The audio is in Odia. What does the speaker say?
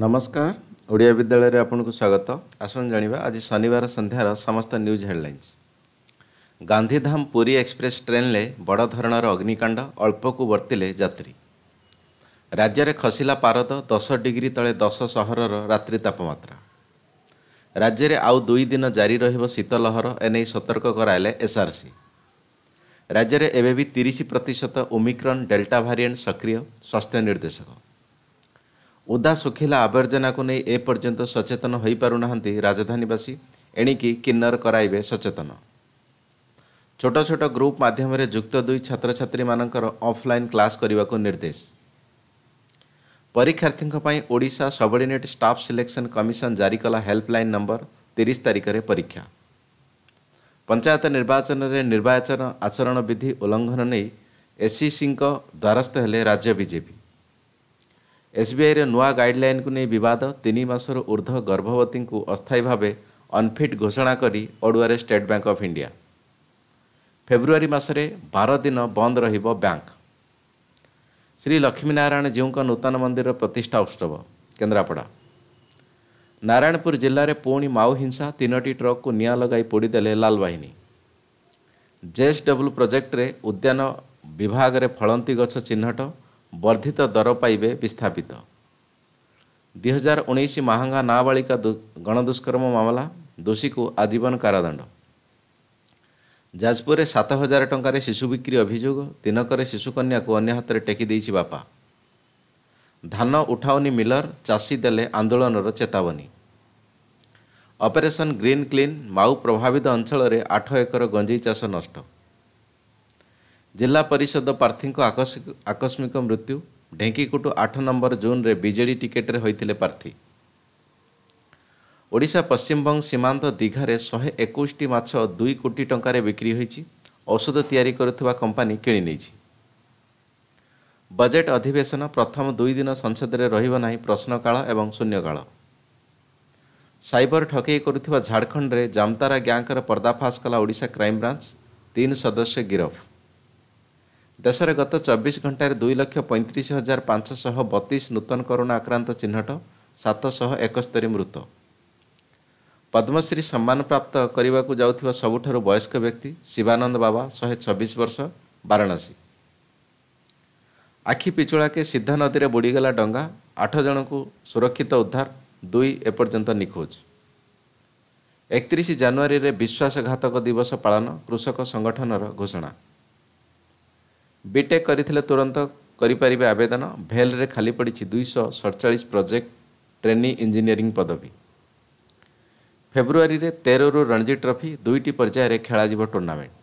ନମସ୍କାର ଓଡ଼ିଆ ବିଦ୍ୟାଳୟରେ ଆପଣଙ୍କୁ ସ୍ୱାଗତ ଆସନ୍ତୁ ଜାଣିବା ଆଜି ଶନିବାର ସନ୍ଧ୍ୟାର ସମସ୍ତ news headlines Gandhidham Puri express ଟ୍ରେନ୍ରେ ବଡ଼ ଧରଣର ଅଗ୍ନିକାଣ୍ଡ ଅଳ୍ପକୁ ବର୍ତ୍ତିଲେ ଯାତ୍ରୀ ରାଜ୍ୟରେ ଖସିଲା ପାରଦ ଦଶ ଡିଗ୍ରୀ ତଳେ ଦଶ ସହରର ରାତ୍ରି ତାପମାତ୍ରା ରାଜ୍ୟରେ ଆଉ ଦୁଇ ଦିନ ଜାରି ରହିବ ଶୀତଲହର ଏନେଇ ସତର୍କ କରାଇଲେ ଏସ୍ଆର୍ସି ରାଜ୍ୟରେ ଏବେ ବି ତିରିଶ ପ୍ରତିଶତ ଓମିକ୍ରନ୍ ଡେଲ୍ଟା ଭାରିଏଣ୍ଟ ସକ୍ରିୟ ସ୍ୱାସ୍ଥ୍ୟ ନିର୍ଦ୍ଦେଶକ ଉଦା ଶୁଖିଲା ଆବର୍ଜନାକୁ ନେଇ ଏପର୍ଯ୍ୟନ୍ତ ସଚେତନ ହୋଇପାରୁନାହାନ୍ତି ରାଜଧାନୀବାସୀ ଏଣିକି କିନ୍ନର କରାଇବେ ସଚେତନ ଛୋଟ ଛୋଟ ଗ୍ରୁପ୍ ମାଧ୍ୟମରେ ଯୁକ୍ତ ଦୁଇ ଛାତ୍ରଛାତ୍ରୀମାନଙ୍କର ଅଫ୍ଲାଇନ୍ କ୍ଲାସ୍ କରିବାକୁ ନିର୍ଦ୍ଦେଶ ପରୀକ୍ଷାର୍ଥୀଙ୍କ ପାଇଁ Odisha subordinate staff selection commission ଜାରି କଲା ହେଲ୍ପଲାଇନ୍ ନମ୍ବର ତିରିଶ ତାରିଖରେ ପରୀକ୍ଷା ପଞ୍ଚାୟତ ନିର୍ବାଚନରେ ନିର୍ବାଚନ ଆଚରଣ ବିଧି ଉଲ୍ଲଂଘନ ନେଇ ଏସ୍ସିସିଙ୍କ ଦ୍ୱାରସ୍ଥ ହେଲେ ରାଜ୍ୟ ବିଜେପି ଏସ୍ବିଆଇର ନୂଆ ଗାଇଡ଼ଲାଇନ୍କୁ ନେଇ ବିବାଦ ତିନି ମାସରୁ ଉର୍ଦ୍ଧ୍ୱ ଗର୍ଭବତୀଙ୍କୁ ଅସ୍ଥାୟୀ ଭାବେ ଅନ୍ଫିଟ୍ ଘୋଷଣା କରି ଅଡ଼ୁଆରେ ଷ୍ଟେଟ୍ ବ୍ୟାଙ୍କ୍ ଅଫ୍ ଇଣ୍ଡିଆ ଫେବୃଆରୀ ମାସରେ ବାର ଦିନ ବନ୍ଦ ରହିବ ବ୍ୟାଙ୍କ ଶ୍ରୀ ଲକ୍ଷ୍ମୀନାରାୟଣ ଜୀଉଙ୍କ ନୂତନ ମନ୍ଦିରର ପ୍ରତିଷ୍ଠା ଉତ୍ସବ କେନ୍ଦ୍ରାପଡ଼ା ନାରାୟଣପୁର ଜିଲ୍ଲାରେ ପୁଣି ମାଓ ହିଂସା ତିନୋଟି ଟ୍ରକ୍କୁ ନିଆଁ ଲଗାଇ ପୋଡ଼ିଦେଲେ ଲାଲବାହିନୀ ଜେଏସ୍ଡବ୍ଲ୍ୟୁ ପ୍ରୋଜେକ୍ଟରେ ଉଦ୍ୟାନ ବିଭାଗରେ ଫଳନ୍ତି ଗଛ ଚିହ୍ନଟ ବର୍ଦ୍ଧିତ ଦର ପାଇବେ ବିସ୍ଥାପିତ ଦୁଇ ହଜାର ଉଣେଇଶ ମାହାଙ୍ଗା ନାବାଳିକା ଗଣଦୁଷ୍କର୍ମ ମାମଲା ଦୋଷୀକୁ ଆଜୀବନ କାରାଦଣ୍ଡ ଯାଜପୁରରେ ସାତ ହଜାର ଟଙ୍କାରେ ଶିଶୁ ବିକ୍ରି ଅଭିଯୋଗ ଦିନକରେ ଶିଶୁକନ୍ୟାକୁ ଅନ୍ୟ ହାତରେ ଟେକି ଦେଇଛି ବାପା ଧାନ ଉଠାଉନି ମିଲର ଚାଷୀ ଦେଲେ ଆନ୍ଦୋଳନର ଚେତାବନୀ ଅପରେସନ୍ ଗ୍ରୀନ୍ କ୍ଲିନ୍ ମାଉ ପ୍ରଭାବିତ ଅଞ୍ଚଳରେ ଆଠ ଏକର ଗଞ୍ଜେଇ ଚାଷ ନଷ୍ଟ ଜିଲ୍ଲା ପରିଷଦ ପ୍ରାର୍ଥୀଙ୍କ ଆକସ୍ମିକ ମୃତ୍ୟୁ ଢେଙ୍କିକୁଟୁ ଆଠ ନମ୍ବର ଜୋନ୍ରେ ବିଜେଡ଼ି ଟିକେଟ୍ରେ ହୋଇଥିଲେ ପ୍ରାର୍ଥୀ ଓଡ଼ିଶା ପଶ୍ଚିମବଙ୍ଗ ସୀମାନ୍ତ ଦୀଘାରେ ଶହେ ଏକୋଇଶଟି ମାଛ ଦୁଇ କୋଟି ଟଙ୍କାରେ ବିକ୍ରି ହୋଇଛି ଔଷଧ ତିଆରି କରୁଥିବା କମ୍ପାନୀ କିଣି ନେଇଛି ବଜେଟ୍ ଅଧିବେଶନ ପ୍ରଥମ ଦୁଇ ଦିନ ସଂସଦରେ ରହିବ ନାହିଁ ପ୍ରଶ୍ନକାଳ ଏବଂ ଶୂନ୍ୟକାଳ ସାଇବର ଠକେଇ କରୁଥିବା ଝାଡ଼ଖଣ୍ଡରେ ଜାମତାରା ଗ୍ୟାଙ୍କର ପର୍ଦ୍ଦାଫାସ କଲା ଓଡ଼ିଶା କ୍ରାଇମ୍ବ୍ରାଞ୍ଚ ତିନି ସଦସ୍ୟ ଗିରଫ ଦେଶରେ ଗତ ଚବିଶ ଘଣ୍ଟାରେ ଦୁଇ ଲକ୍ଷ ପଇଁତିରିଶ ହଜାର ପାଞ୍ଚଶହ ବତିଶ ନୂତନ କରୋନା ଆକ୍ରାନ୍ତ ଚିହ୍ନଟ ସାତଶହ ଏକସ୍ତରୀ ମୃତ ପଦ୍ମଶ୍ରୀ ସମ୍ମାନ ପ୍ରାପ୍ତ କରିବାକୁ ଯାଉଥିବା ସବୁଠାରୁ ବୟସ୍କ ବ୍ୟକ୍ତି ଶିବାନନ୍ଦ ବାବା ଶହେ ଛବିଶ ବର୍ଷ ବାରାଣସୀ ଆଖି ପିଛୁଳାକେ ସିଧା ନଦୀରେ ବୁଡ଼ିଗଲା ଡଙ୍ଗା ଆଠ ଜଣଙ୍କୁ ସୁରକ୍ଷିତ ଉଦ୍ଧାର ଦୁଇ ଏପର୍ଯ୍ୟନ୍ତ ନିଖୋଜ ଏକତିରିଶ ଜାନୁଆରୀରେ ବିଶ୍ୱାସଘାତକ ଦିବସ ପାଳନ କୃଷକ ସଂଗଠନର ଘୋଷଣା ବିଟେକ୍ କରିଥିଲେ ତୁରନ୍ତ କରିପାରିବେ ଆବେଦନ ଭେଲ୍ରେ ଖାଲି ପଡ଼ିଛି ଦୁଇଶହ ସତଚାଳିଶ ପ୍ରୋଜେକ୍ଟ ଟ୍ରେନିଂ ଇଞ୍ଜିନିୟରିଂ ପଦବୀ ଫେବୃଆରୀରେ ତେରରୁ ରଣଜୀ ଟ୍ରଫି ଦୁଇଟି ପର୍ଯ୍ୟାୟରେ ଖେଳାଯିବ ଟୁର୍ଣ୍ଣାମେଣ୍ଟ